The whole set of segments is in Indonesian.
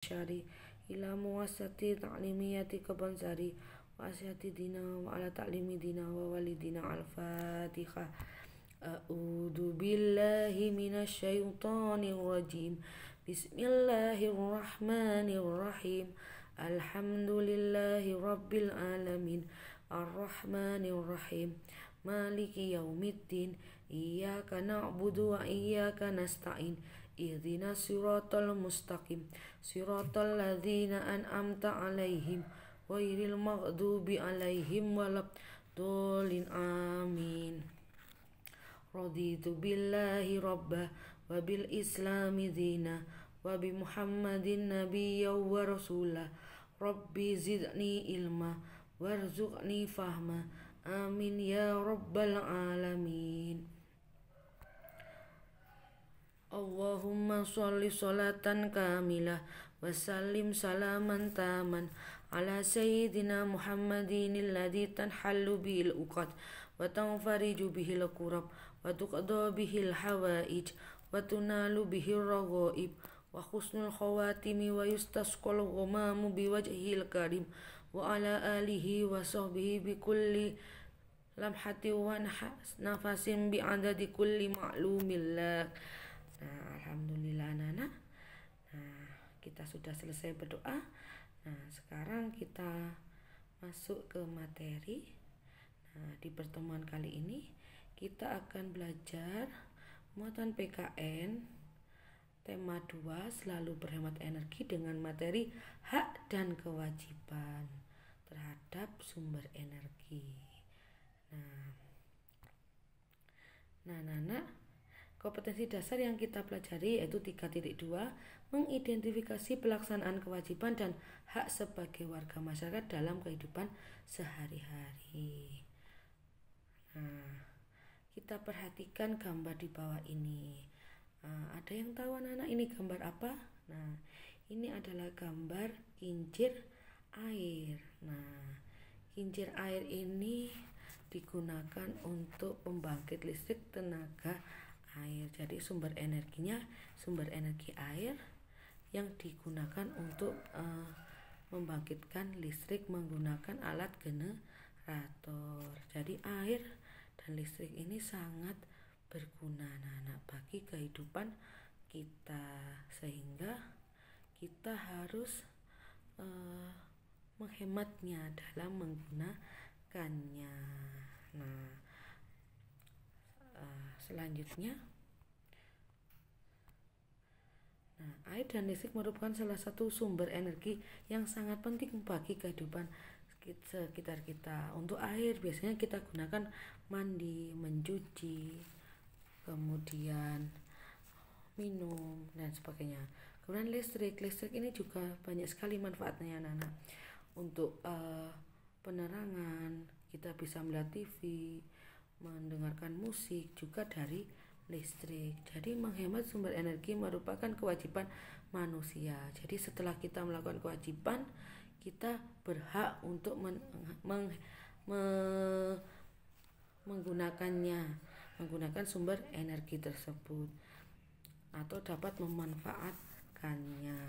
شاري إلى مواساة تعليمية كبنزري دينا وعلى تعليم دينا ووالدنا على الفاتحة أعوذ بالله من الشيطان الرجيم بسم الله الرحمن الرحيم الحمد لله رب العالمين الرحمن الرحيم مالك يوم الدين إياك نعبد وإياك نستعين اهدنا الصراط المستقيم صراط الذين أنعمت عليهم غير المغضوب عليهم ولا الضالين آمين رضيت بالله ربا وبالإسلام دينا وبمحمد نبيا ورسولا ربي زدني علما وارزقني فهما آمين يا رب العالمين اللهم صل صلاة كاملة وسلم سلاما تاما على سيدنا محمد الذي تنحل به الأوقات وتنفرج به الكرب وتقضى به الحوائج وتنال به الرغائب وحسن الخواتم ويستسقى الغمام بوجهه الكريم وعلى آله وصحبه بكل لمحة ونفس بعدد كل معلوم لك Nah, alhamdulillah Nana. Nah, kita sudah selesai berdoa. Nah, sekarang kita masuk ke materi. Nah, di pertemuan kali ini kita akan belajar muatan PKN tema 2 selalu berhemat energi dengan materi hak dan kewajiban terhadap sumber energi. Nah, nah, nah Kompetensi dasar yang kita pelajari yaitu 3.2 mengidentifikasi pelaksanaan kewajiban dan hak sebagai warga masyarakat dalam kehidupan sehari-hari. Nah, kita perhatikan gambar di bawah ini. Nah, ada yang tahu anak-anak ini gambar apa? Nah, ini adalah gambar kincir air. Nah, kincir air ini digunakan untuk pembangkit listrik tenaga air. Jadi sumber energinya sumber energi air yang digunakan untuk uh, membangkitkan listrik menggunakan alat generator. Jadi air dan listrik ini sangat berguna anak-anak bagi kehidupan kita sehingga kita harus uh, menghematnya dalam menggunakannya selanjutnya nah air dan listrik merupakan salah satu sumber energi yang sangat penting bagi kehidupan sekitar kita untuk air biasanya kita gunakan mandi mencuci kemudian minum dan sebagainya kemudian listrik listrik ini juga banyak sekali manfaatnya anak-anak untuk uh, penerangan kita bisa melihat TV mendengarkan musik juga dari listrik. Jadi menghemat sumber energi merupakan kewajiban manusia. Jadi setelah kita melakukan kewajiban, kita berhak untuk men meng me menggunakannya, menggunakan sumber energi tersebut atau dapat memanfaatkannya.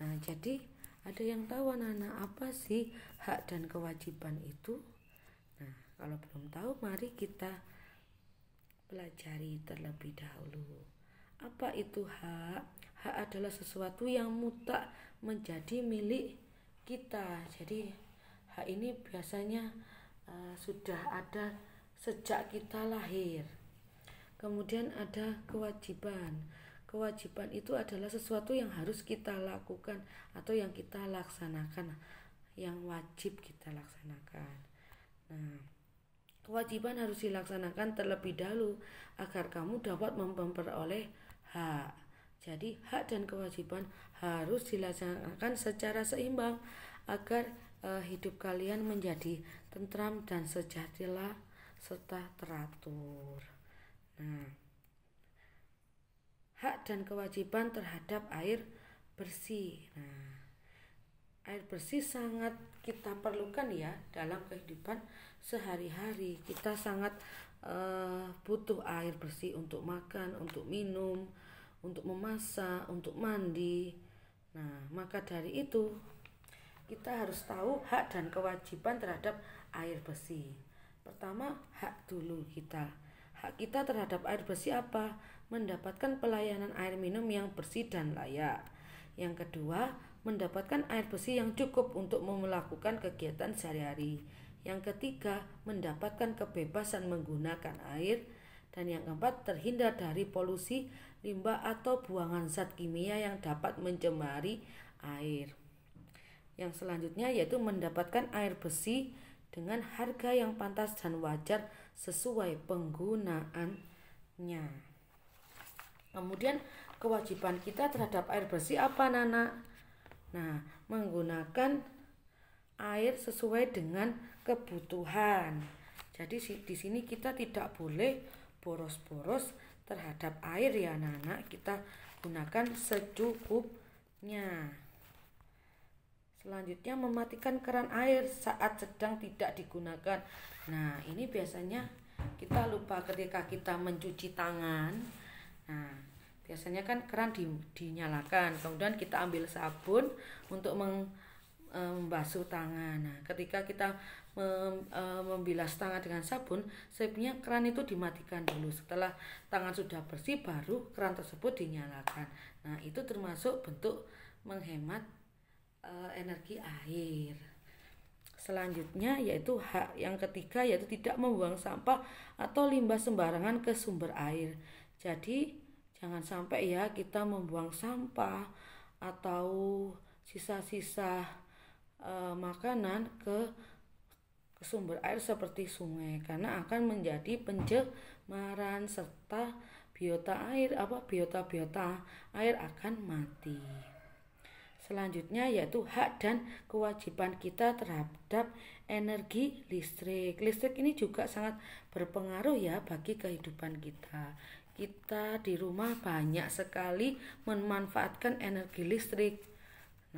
Nah, jadi ada yang tahu anak-anak apa sih hak dan kewajiban itu? Nah, kalau belum tahu, mari kita pelajari terlebih dahulu. Apa itu hak? Hak adalah sesuatu yang mutlak menjadi milik kita. Jadi, hak ini biasanya uh, sudah ada sejak kita lahir. Kemudian ada kewajiban. Kewajiban itu adalah sesuatu yang harus kita lakukan atau yang kita laksanakan, yang wajib kita laksanakan. Nah, kewajiban harus dilaksanakan terlebih dahulu agar kamu dapat memperoleh hak. Jadi, hak dan kewajiban harus dilaksanakan secara seimbang agar uh, hidup kalian menjadi tentram dan sejahtera serta teratur. Nah, hak dan kewajiban terhadap air bersih. Nah, bersih sangat kita perlukan ya dalam kehidupan sehari-hari. Kita sangat uh, butuh air bersih untuk makan, untuk minum, untuk memasak, untuk mandi. Nah, maka dari itu kita harus tahu hak dan kewajiban terhadap air bersih. Pertama, hak dulu kita. Hak kita terhadap air bersih apa? Mendapatkan pelayanan air minum yang bersih dan layak yang kedua, mendapatkan air bersih yang cukup untuk melakukan kegiatan sehari-hari. Yang ketiga, mendapatkan kebebasan menggunakan air. Dan yang keempat, terhindar dari polusi, limbah atau buangan zat kimia yang dapat mencemari air. Yang selanjutnya yaitu mendapatkan air bersih dengan harga yang pantas dan wajar sesuai penggunaannya. Kemudian kewajiban kita terhadap air bersih apa Nana? Nah, menggunakan air sesuai dengan kebutuhan. Jadi di sini kita tidak boleh boros-boros terhadap air ya Nana. Kita gunakan secukupnya. Selanjutnya mematikan keran air saat sedang tidak digunakan. Nah, ini biasanya kita lupa ketika kita mencuci tangan. Nah, biasanya kan keran di, dinyalakan kemudian kita ambil sabun untuk meng, e, membasuh tangan nah ketika kita mem, e, membilas tangan dengan sabun sebaiknya keran itu dimatikan dulu setelah tangan sudah bersih baru keran tersebut dinyalakan nah itu termasuk bentuk menghemat e, energi air Selanjutnya yaitu hak yang ketiga yaitu tidak membuang sampah atau limbah sembarangan ke sumber air. Jadi Jangan sampai ya kita membuang sampah atau sisa-sisa e, makanan ke, ke sumber air seperti sungai karena akan menjadi pencemaran serta biota air apa biota-biota air akan mati. Selanjutnya yaitu hak dan kewajiban kita terhadap energi listrik. Listrik ini juga sangat berpengaruh ya bagi kehidupan kita. Kita di rumah banyak sekali memanfaatkan energi listrik.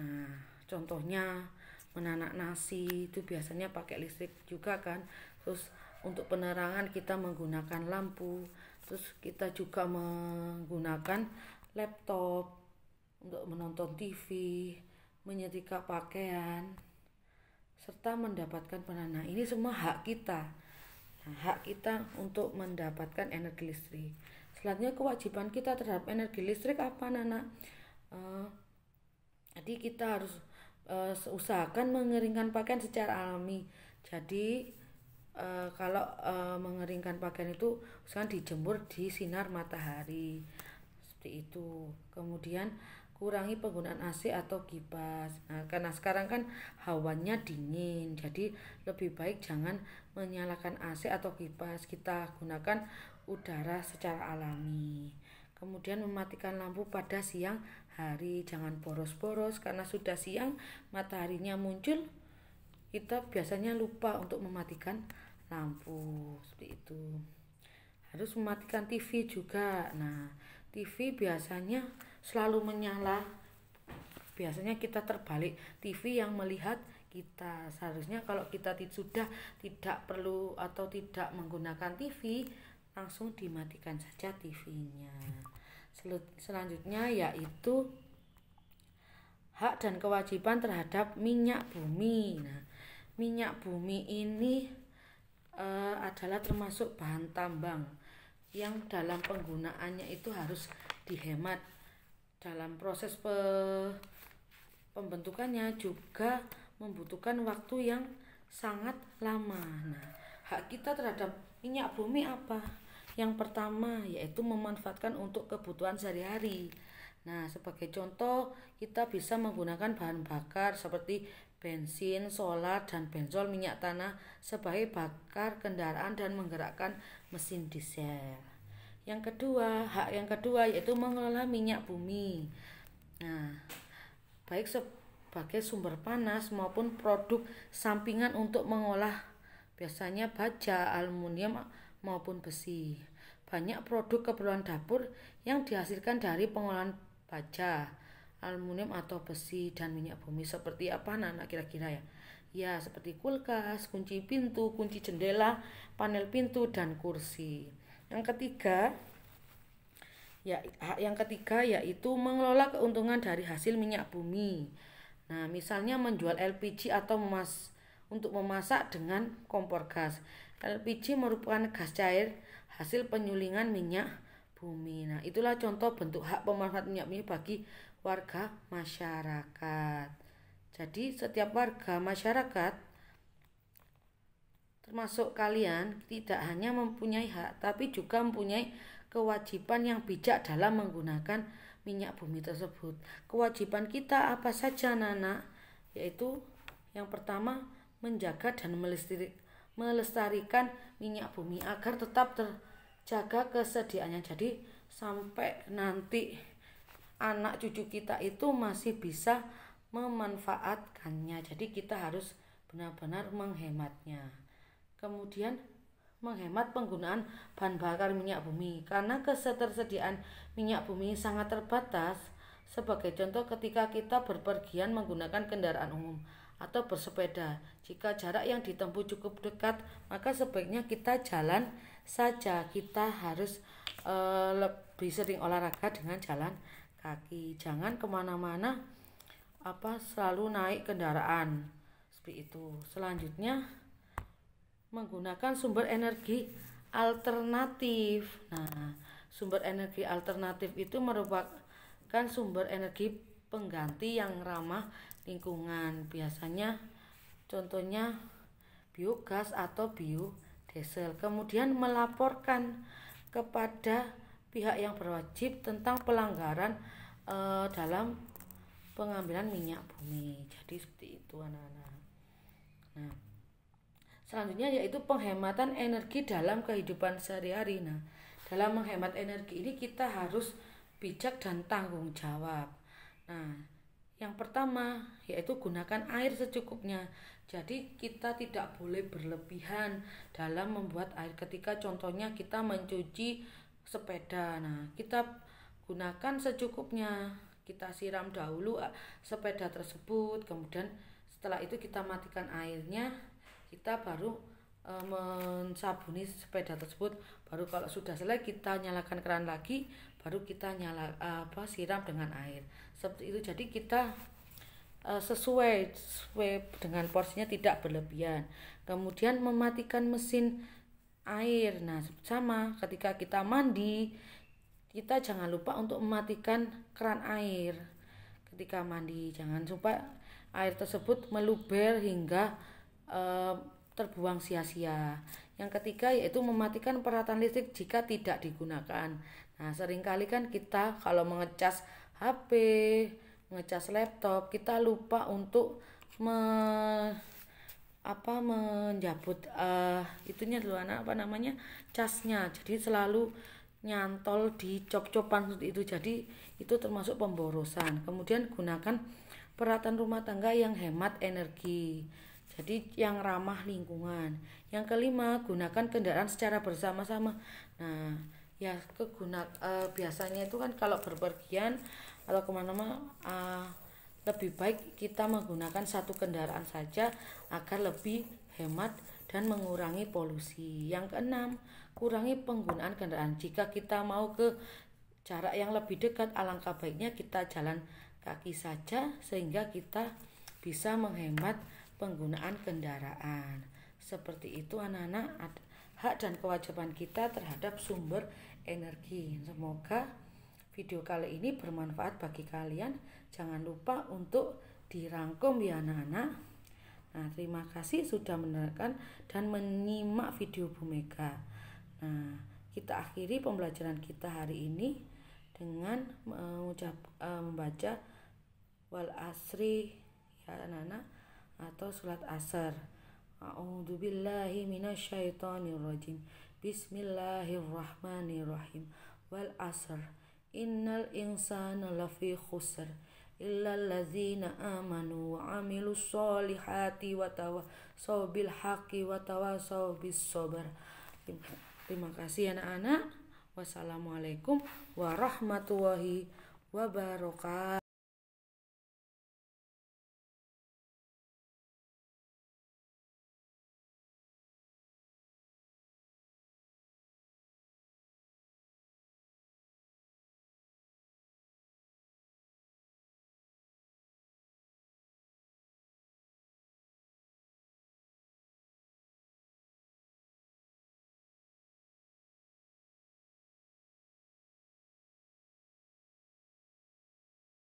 Nah, contohnya menanak nasi itu biasanya pakai listrik juga kan. Terus untuk penerangan kita menggunakan lampu. Terus kita juga menggunakan laptop untuk menonton TV, menyetrika pakaian, serta mendapatkan penanah Ini semua hak kita. Nah, hak kita untuk mendapatkan energi listrik. Selanjutnya kewajiban kita terhadap energi listrik apa, Nana? Uh, jadi kita harus uh, usahakan mengeringkan pakaian secara alami. Jadi uh, kalau uh, mengeringkan pakaian itu usahakan dijemur di sinar matahari. Seperti itu. Kemudian kurangi penggunaan AC atau kipas. Nah, karena sekarang kan hawanya dingin, jadi lebih baik jangan menyalakan AC atau kipas. Kita gunakan udara secara alami. Kemudian mematikan lampu pada siang hari, jangan boros-boros karena sudah siang mataharinya muncul. Kita biasanya lupa untuk mematikan lampu seperti itu. Harus mematikan TV juga. Nah, TV biasanya selalu menyala biasanya kita terbalik TV yang melihat kita seharusnya kalau kita sudah tidak perlu atau tidak menggunakan TV langsung dimatikan saja TV-nya selanjutnya yaitu hak dan kewajiban terhadap minyak bumi nah minyak bumi ini e, adalah termasuk bahan tambang yang dalam penggunaannya itu harus dihemat dalam proses pe pembentukannya juga membutuhkan waktu yang sangat lama. Nah, hak kita terhadap minyak bumi apa? Yang pertama yaitu memanfaatkan untuk kebutuhan sehari-hari. Nah, sebagai contoh, kita bisa menggunakan bahan bakar seperti bensin, solar, dan benzol minyak tanah sebagai bakar kendaraan dan menggerakkan mesin diesel. Yang kedua, hak yang kedua yaitu mengelola minyak bumi. Nah, baik sebagai sumber panas maupun produk sampingan untuk mengolah biasanya baja, aluminium maupun besi. Banyak produk keperluan dapur yang dihasilkan dari pengolahan baja, aluminium atau besi dan minyak bumi seperti apa anak kira-kira ya? Ya, seperti kulkas, kunci pintu, kunci jendela, panel pintu dan kursi. Yang ketiga, ya yang ketiga yaitu mengelola keuntungan dari hasil minyak bumi. Nah, misalnya menjual LPG atau memas untuk memasak dengan kompor gas. LPG merupakan gas cair hasil penyulingan minyak bumi. Nah, itulah contoh bentuk hak pemanfaat minyak bumi bagi warga masyarakat. Jadi, setiap warga masyarakat termasuk kalian tidak hanya mempunyai hak tapi juga mempunyai kewajiban yang bijak dalam menggunakan minyak bumi tersebut. Kewajiban kita apa saja Nana? Yaitu yang pertama menjaga dan melestarikan minyak bumi agar tetap terjaga kesediaannya. Jadi sampai nanti anak cucu kita itu masih bisa memanfaatkannya. Jadi kita harus benar-benar menghematnya. Kemudian menghemat penggunaan bahan bakar minyak bumi karena ketersediaan minyak bumi sangat terbatas. Sebagai contoh ketika kita berpergian menggunakan kendaraan umum atau bersepeda, jika jarak yang ditempuh cukup dekat, maka sebaiknya kita jalan saja. Kita harus e, lebih sering olahraga dengan jalan kaki. Jangan kemana-mana apa selalu naik kendaraan seperti itu. Selanjutnya menggunakan sumber energi alternatif. Nah, sumber energi alternatif itu merupakan sumber energi pengganti yang ramah lingkungan. Biasanya contohnya biogas atau biodiesel. Kemudian melaporkan kepada pihak yang berwajib tentang pelanggaran e, dalam pengambilan minyak bumi. Jadi seperti itu anak-anak. Nah, Selanjutnya yaitu penghematan energi dalam kehidupan sehari-hari. Nah, dalam menghemat energi ini kita harus bijak dan tanggung jawab. Nah, yang pertama yaitu gunakan air secukupnya. Jadi kita tidak boleh berlebihan dalam membuat air ketika contohnya kita mencuci sepeda. Nah, kita gunakan secukupnya. Kita siram dahulu ah, sepeda tersebut, kemudian setelah itu kita matikan airnya kita baru e, mensabuni sepeda tersebut baru kalau sudah selesai kita nyalakan keran lagi baru kita nyala e, apa siram dengan air seperti itu jadi kita e, sesuai sesuai dengan porsinya tidak berlebihan kemudian mematikan mesin air nah sama ketika kita mandi kita jangan lupa untuk mematikan keran air ketika mandi jangan lupa air tersebut meluber hingga Eh, terbuang sia-sia. Yang ketiga yaitu mematikan peralatan listrik jika tidak digunakan. Nah, seringkali kan kita kalau mengecas HP, mengecas laptop, kita lupa untuk me apa menjabut uh, itunya dulu anak apa namanya casnya jadi selalu nyantol di cop-copan itu jadi itu termasuk pemborosan kemudian gunakan peralatan rumah tangga yang hemat energi jadi yang ramah lingkungan. Yang kelima, gunakan kendaraan secara bersama-sama. Nah, ya keguna uh, biasanya itu kan kalau berpergian atau kemana-mana uh, lebih baik kita menggunakan satu kendaraan saja agar lebih hemat dan mengurangi polusi. Yang keenam, kurangi penggunaan kendaraan. Jika kita mau ke jarak yang lebih dekat, alangkah baiknya kita jalan kaki saja sehingga kita bisa menghemat penggunaan kendaraan. Seperti itu anak-anak hak dan kewajiban kita terhadap sumber energi. Semoga video kali ini bermanfaat bagi kalian. Jangan lupa untuk dirangkum ya anak-anak. Nah, terima kasih sudah menerangkan dan menyimak video Bu Mega. Nah, kita akhiri pembelajaran kita hari ini dengan mengucap eh, membaca wal asri ya anak-anak atau sholat asar. A'udzubillahi minasyaitonirrajim. Bismillahirrahmanirrahim. Wal asr. Innal insana lafi khusr. Illa allazina amanu wa amilu solihati wa tawasaw bil haqqi wa tawasaw bis sabar. Terima kasih anak-anak. Wassalamualaikum warahmatullahi wabarakatuh.